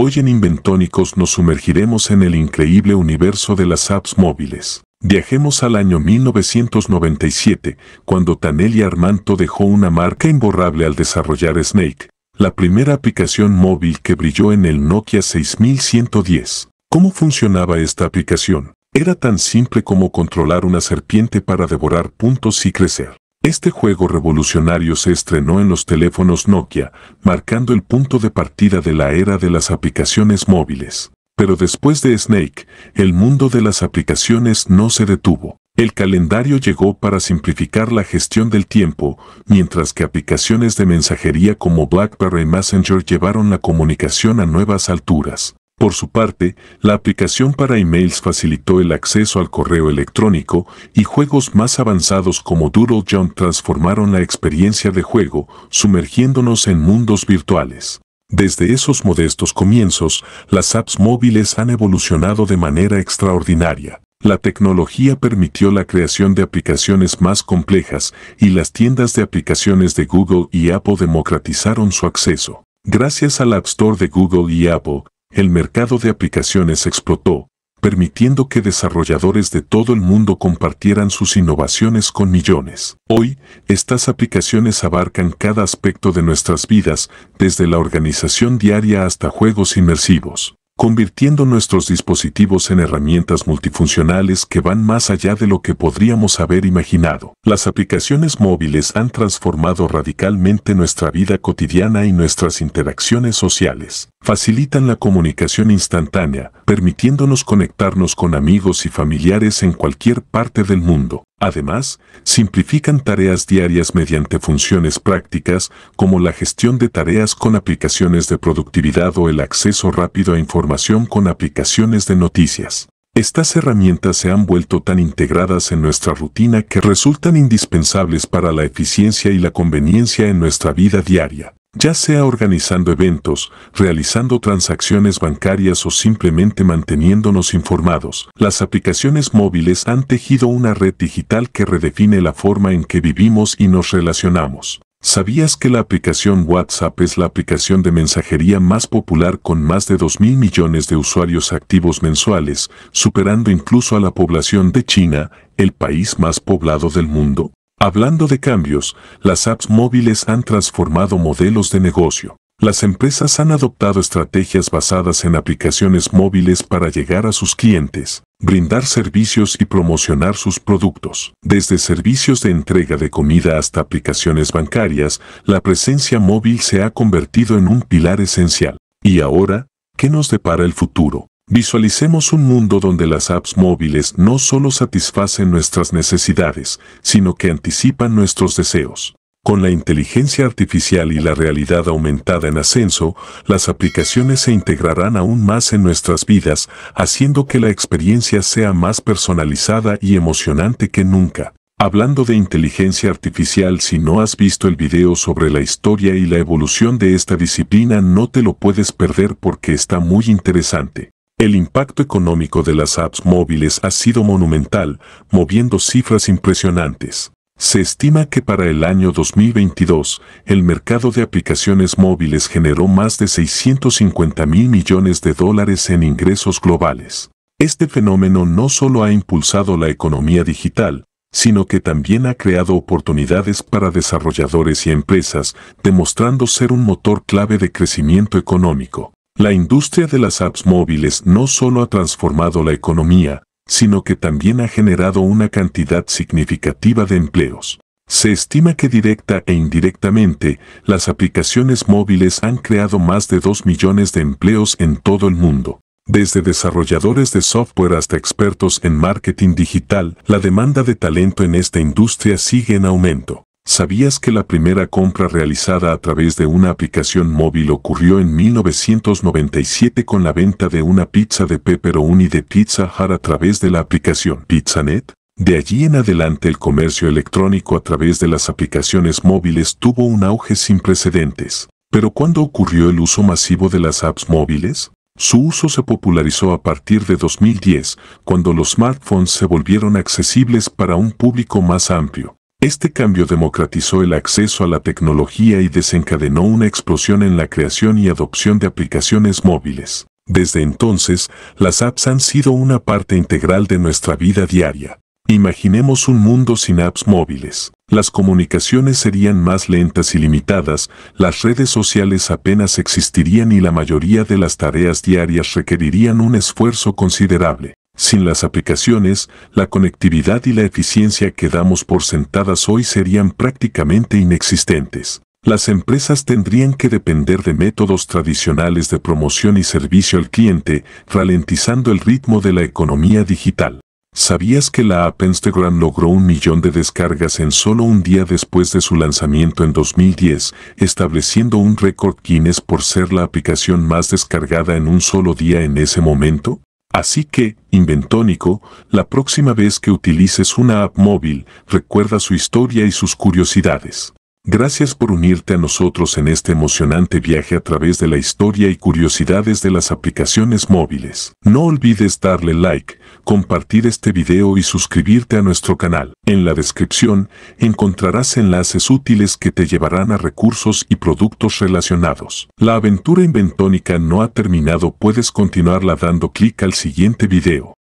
Hoy en Inventónicos nos sumergiremos en el increíble universo de las apps móviles. Viajemos al año 1997, cuando Tanel y Armanto dejó una marca imborrable al desarrollar Snake, la primera aplicación móvil que brilló en el Nokia 6110. ¿Cómo funcionaba esta aplicación? Era tan simple como controlar una serpiente para devorar puntos y crecer. Este juego revolucionario se estrenó en los teléfonos Nokia, marcando el punto de partida de la era de las aplicaciones móviles. Pero después de Snake, el mundo de las aplicaciones no se detuvo. El calendario llegó para simplificar la gestión del tiempo, mientras que aplicaciones de mensajería como BlackBerry Messenger llevaron la comunicación a nuevas alturas. Por su parte, la aplicación para emails facilitó el acceso al correo electrónico y juegos más avanzados como Doodle Jump transformaron la experiencia de juego, sumergiéndonos en mundos virtuales. Desde esos modestos comienzos, las apps móviles han evolucionado de manera extraordinaria. La tecnología permitió la creación de aplicaciones más complejas y las tiendas de aplicaciones de Google y Apple democratizaron su acceso. Gracias al App Store de Google y Apple, el mercado de aplicaciones explotó, permitiendo que desarrolladores de todo el mundo compartieran sus innovaciones con millones. Hoy, estas aplicaciones abarcan cada aspecto de nuestras vidas, desde la organización diaria hasta juegos inmersivos, convirtiendo nuestros dispositivos en herramientas multifuncionales que van más allá de lo que podríamos haber imaginado. Las aplicaciones móviles han transformado radicalmente nuestra vida cotidiana y nuestras interacciones sociales. Facilitan la comunicación instantánea, permitiéndonos conectarnos con amigos y familiares en cualquier parte del mundo. Además, simplifican tareas diarias mediante funciones prácticas como la gestión de tareas con aplicaciones de productividad o el acceso rápido a información con aplicaciones de noticias. Estas herramientas se han vuelto tan integradas en nuestra rutina que resultan indispensables para la eficiencia y la conveniencia en nuestra vida diaria, ya sea organizando eventos, realizando transacciones bancarias o simplemente manteniéndonos informados. Las aplicaciones móviles han tejido una red digital que redefine la forma en que vivimos y nos relacionamos. ¿Sabías que la aplicación WhatsApp es la aplicación de mensajería más popular con más de 2.000 millones de usuarios activos mensuales, superando incluso a la población de China, el país más poblado del mundo? Hablando de cambios, las apps móviles han transformado modelos de negocio. Las empresas han adoptado estrategias basadas en aplicaciones móviles para llegar a sus clientes, brindar servicios y promocionar sus productos. Desde servicios de entrega de comida hasta aplicaciones bancarias, la presencia móvil se ha convertido en un pilar esencial. Y ahora, ¿qué nos depara el futuro? Visualicemos un mundo donde las apps móviles no solo satisfacen nuestras necesidades, sino que anticipan nuestros deseos. Con la inteligencia artificial y la realidad aumentada en ascenso, las aplicaciones se integrarán aún más en nuestras vidas, haciendo que la experiencia sea más personalizada y emocionante que nunca. Hablando de inteligencia artificial, si no has visto el video sobre la historia y la evolución de esta disciplina, no te lo puedes perder porque está muy interesante. El impacto económico de las apps móviles ha sido monumental, moviendo cifras impresionantes. Se estima que para el año 2022, el mercado de aplicaciones móviles generó más de 650 mil millones de dólares en ingresos globales. Este fenómeno no solo ha impulsado la economía digital, sino que también ha creado oportunidades para desarrolladores y empresas, demostrando ser un motor clave de crecimiento económico. La industria de las apps móviles no solo ha transformado la economía, sino que también ha generado una cantidad significativa de empleos. Se estima que directa e indirectamente, las aplicaciones móviles han creado más de 2 millones de empleos en todo el mundo. Desde desarrolladores de software hasta expertos en marketing digital, la demanda de talento en esta industria sigue en aumento. ¿Sabías que la primera compra realizada a través de una aplicación móvil ocurrió en 1997 con la venta de una pizza de pepperoni de Pizza Hut a través de la aplicación PizzaNet? De allí en adelante el comercio electrónico a través de las aplicaciones móviles tuvo un auge sin precedentes. Pero ¿cuándo ocurrió el uso masivo de las apps móviles? Su uso se popularizó a partir de 2010, cuando los smartphones se volvieron accesibles para un público más amplio. Este cambio democratizó el acceso a la tecnología y desencadenó una explosión en la creación y adopción de aplicaciones móviles. Desde entonces, las apps han sido una parte integral de nuestra vida diaria. Imaginemos un mundo sin apps móviles. Las comunicaciones serían más lentas y limitadas, las redes sociales apenas existirían y la mayoría de las tareas diarias requerirían un esfuerzo considerable. Sin las aplicaciones, la conectividad y la eficiencia que damos por sentadas hoy serían prácticamente inexistentes. Las empresas tendrían que depender de métodos tradicionales de promoción y servicio al cliente, ralentizando el ritmo de la economía digital. ¿Sabías que la app Instagram logró un millón de descargas en solo un día después de su lanzamiento en 2010, estableciendo un récord Guinness por ser la aplicación más descargada en un solo día en ese momento? Así que, Inventónico, la próxima vez que utilices una app móvil, recuerda su historia y sus curiosidades. Gracias por unirte a nosotros en este emocionante viaje a través de la historia y curiosidades de las aplicaciones móviles. No olvides darle like, compartir este video y suscribirte a nuestro canal. En la descripción encontrarás enlaces útiles que te llevarán a recursos y productos relacionados. La aventura inventónica no ha terminado, puedes continuarla dando clic al siguiente video.